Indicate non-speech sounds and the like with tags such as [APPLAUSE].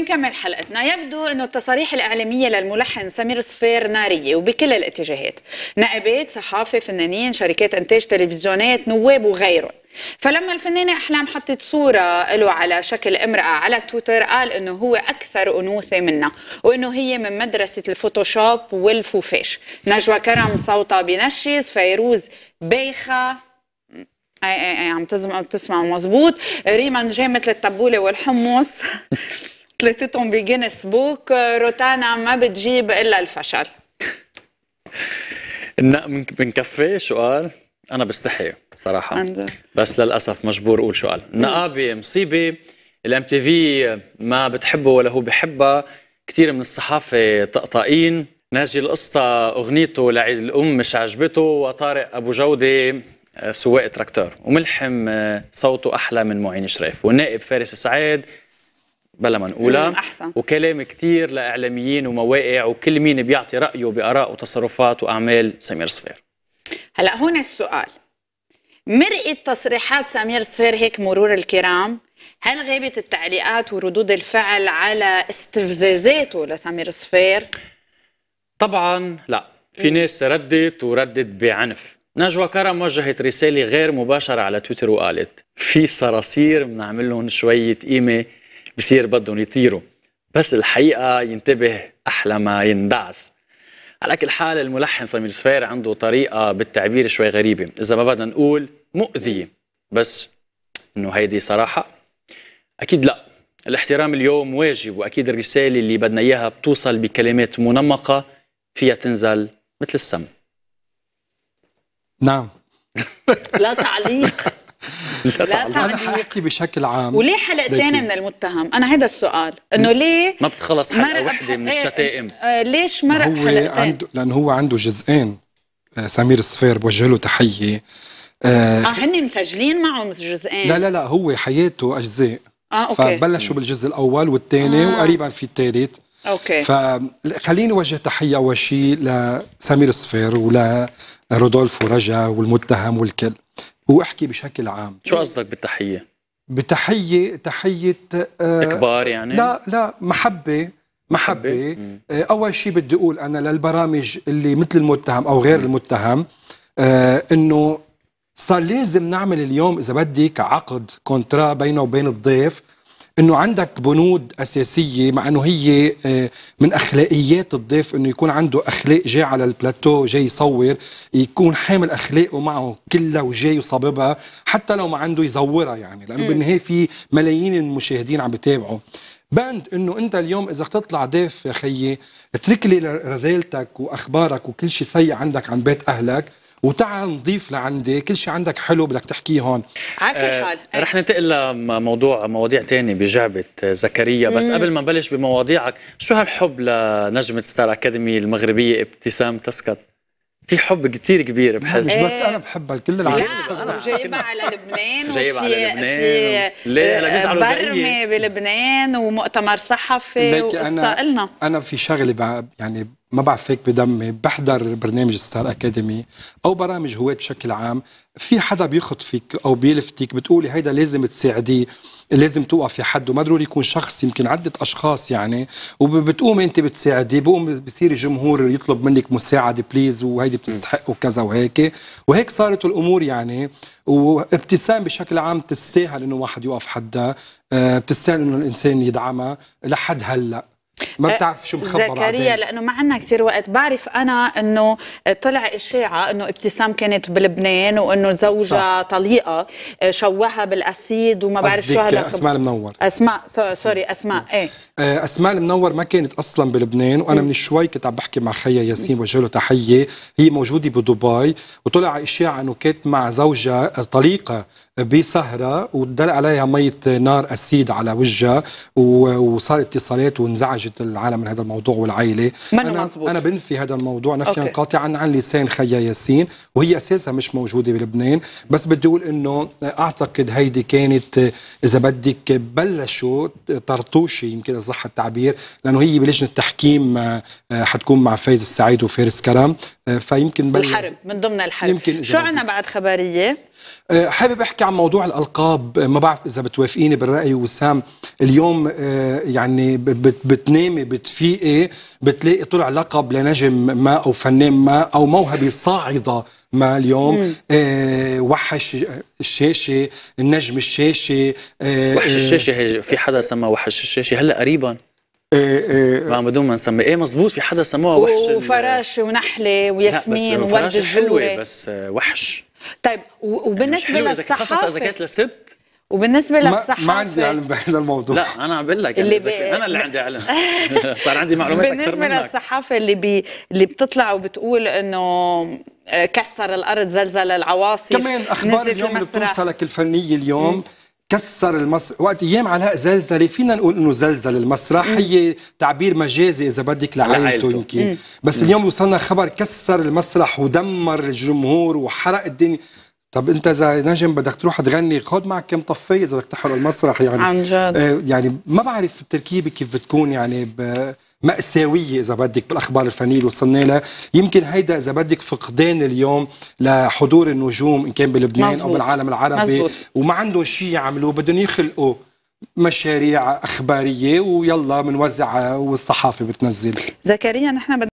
نكمل حلقتنا يبدو أن التصاريح الإعلامية للملحن سمير صفير نارية وبكل الاتجاهات نائبات صحافة فنانين شركات إنتاج تلفزيونات نواب وغيرهم فلما الفنانة أحلام حطت صورة له على شكل امرأة على تويتر قال أنه هو أكثر أنوثة منها وأنه هي من مدرسة الفوتوشوب والفوفاش نجوى كرم صوتها بنشز فيروز بيخة اي اي اي عم تسمعوا مزبوط ريمان جاي مثل التبوله والحمص [LAUGHS] ثلاثتهم بجينيس بوك روتانا ما بتجيب الا الفشل [LAUGHS] بنكفي سؤال انا بستحي صراحه بس للاسف مجبور اقول سؤال نقابه مصيبه الام تي في ما بتحبه ولا هو بحبها كثير من الصحافه طقطقين ناجي القصه اغنيته لعيد الام مش عجبته وطارق ابو جوده آه، سواق تراكتور وملحم آه، صوته احلى من معين شريف والنائب فارس سعيد بلا ما نقولها وكلام كثير لاعلاميين ومواقع وكل مين بيعطي رايه باراء وتصرفات واعمال سمير صفير هلا هون السؤال مرقت تصريحات سمير صفير هيك مرور الكرام هل غابت التعليقات وردود الفعل على استفزازاته لسمير صفير؟ طبعا لا في ناس ردت وردت بعنف نجوى كرم وجهت رسالة غير مباشرة على تويتر وقالت في صراصير بنعمل لهم شوية قيمة بصير بدهم يطيروا بس الحقيقه ينتبه احلى ما يندعس على كل حال الملحن سمير سفير عنده طريقه بالتعبير شوي غريبه اذا ما بدنا نقول مؤذيه بس انه هيدي صراحه اكيد لا الاحترام اليوم واجب واكيد الرساله اللي بدنا اياها بتوصل بكلمات منمقه فيها تنزل مثل السم نعم لا تعليق لا, انا حاحكي بشكل عام وليه حلقتين من المتهم انا هذا السؤال انه ليه ما بتخلص حلقه وحده من إيه، الشتائم إيه، إيه، ليش مرق هو حلقتين عنده لانه هو عنده جزئين آه، سمير الصفير بوجه له تحيه اه, آه هن مسجلين معه جزئين لا لا لا هو حياته اجزاء اه اوكي فبلشوا بالجزء الاول والثاني آه. وقريبا في الثالث اوكي فخليني وجه تحيه اول شيء لسمير الصفير ولرودولف ورجا والمتهم والكل واحكي بشكل عام شو قصدك بالتحيه بتحيه تحيه آه اكبار يعني لا لا محبه محبه, آه اول شيء بدي اقول انا للبرامج اللي مثل المتهم او غير المتهم آه انه صار لازم نعمل اليوم اذا بدك عقد كونترا بينه وبين الضيف انه عندك بنود اساسيه مع انه هي آه، من اخلاقيات الضيف انه يكون عنده اخلاق جاي على البلاتو جاي يصور يكون حامل اخلاقه معه كلها وجاي وصاببها حتى لو ما عنده يزورها يعني لانه بالنهايه في ملايين المشاهدين عم بتابعوا بند انه انت اليوم اذا تطلع ضيف يا خيي اترك لي رذالتك واخبارك وكل شيء سيء عندك عن بيت اهلك وتعال نضيف لعندي كل شيء عندك حلو بدك تحكيه هون على كل آه، حال آه رح ننتقل لموضوع مواضيع تاني بجعبة زكريا بس مم. قبل ما نبلش بمواضيعك شو هالحب لنجمة ستار أكاديمي المغربية ابتسام تسكت في حب كثير كبير بحس مش بس انا بحبها الكل العالم لا انا جايبها على لبنان جايبها على لبنان ليه هلا بيزعلوا برمي بلبنان ومؤتمر صحفي وقصه انا لنا. انا في شغله يعني ما بعرف هيك بدمي بحضر برنامج ستار اكاديمي او برامج هواة بشكل عام في حدا بيخط فيك او بيلفتك بتقولي هيدا لازم تساعديه لازم توقفي حد وما ضروري يكون شخص يمكن عدة أشخاص يعني وبتقومي أنت بتساعدي بقوم بصير الجمهور يطلب منك مساعدة بليز وهيدي بتستحق وكذا وهيك وهيك صارت الأمور يعني وابتسام بشكل عام تستاهل انه واحد يوقف حدها آه، بتستاهل انه الانسان يدعمها لحد هلا ما أه، بتعرف شو مخبر زكريا عادين. لانه ما عندنا كثير وقت بعرف انا انه طلع اشاعه انه ابتسام كانت بلبنان وانه زوجها طليقه أه، شوهها بالاسيد وما بعرف شو هذا اسماء المنور اسماء سوري اسماء أه، ايه اسماء المنور ما كانت اصلا بلبنان وانا من شوي كنت عم بحكي مع خيا ياسين وجه له تحيه هي موجوده بدبي وطلع اشاعه انه كانت مع زوجها طليقه بسهره ودل عليها ميه نار اسيد على وجهها وصار اتصالات وانزعج حاجه العالم من هذا الموضوع والعائله انا مزبوط. انا بنفي هذا الموضوع نفيا قاطعا عن لسان خيا ياسين وهي اساسا مش موجوده بلبنان بس بدي اقول انه اعتقد هيدي كانت اذا بدك بلشوا طرطوشه يمكن صح التعبير لانه هي بلجنه التحكيم آه، حتكون مع فايز السعيد وفارس كرم آه، فيمكن بل... الحرب من ضمن الحرب يمكن شو عنا بعد خبريه آه، حابب احكي عن موضوع الالقاب آه، ما بعرف اذا بتوافقيني بالراي وسام اليوم يعني بتنامي بتفيقي بتلاقي طلع لقب لنجم ما او فنان ما او موهبه صاعده ما اليوم آه وحش الشاشه النجم الشاشه آه وحش الشاشه في حدا سمى وحش الشاشه هلا قريبا ايه ايه بدون ما نسمي ايه مزبوط في حدا سموها وحش وفراشه ونحله وياسمين وورد الجوري بس وحش طيب وبالنسبه يعني للصحافه خاصه اذا كانت لست وبالنسبه للصحافه ما عندي علم بهذا الموضوع لا انا عم بقول لك يعني اللي بي... انا اللي عندي علم [LAUGHS] صار عندي معلومات اكثر منك بالنسبه للصحافه اللي بي... اللي بتطلع وبتقول انه آه، كسر الارض زلزال العواصف كمان اخبار اليوم اللي بتوصلك الفنيه اليوم م. كسر المسرح وقت ايام علاء زلزله فينا نقول انه زلزل المسرح هي تعبير مجازي اذا بدك لعائلته يمكن بس مم. اليوم وصلنا خبر كسر المسرح ودمر الجمهور وحرق الدنيا طب انت اذا نجم بدك تروح تغني خذ معك كم طفيه اذا بدك تحرق المسرح يعني عن جد. آه يعني ما بعرف التركيبه كيف بتكون يعني ب... مأساوية إذا بدك بالأخبار الفنية اللي وصلنا لها يمكن هيدا إذا بدك فقدان اليوم لحضور النجوم إن كان بلبنان مزبوط. أو بالعالم العربي مزبوط. وما عندهم شيء يعملوه بدهم يخلقوا مشاريع أخبارية ويلا منوزعها والصحافة بتنزل زكريا نحن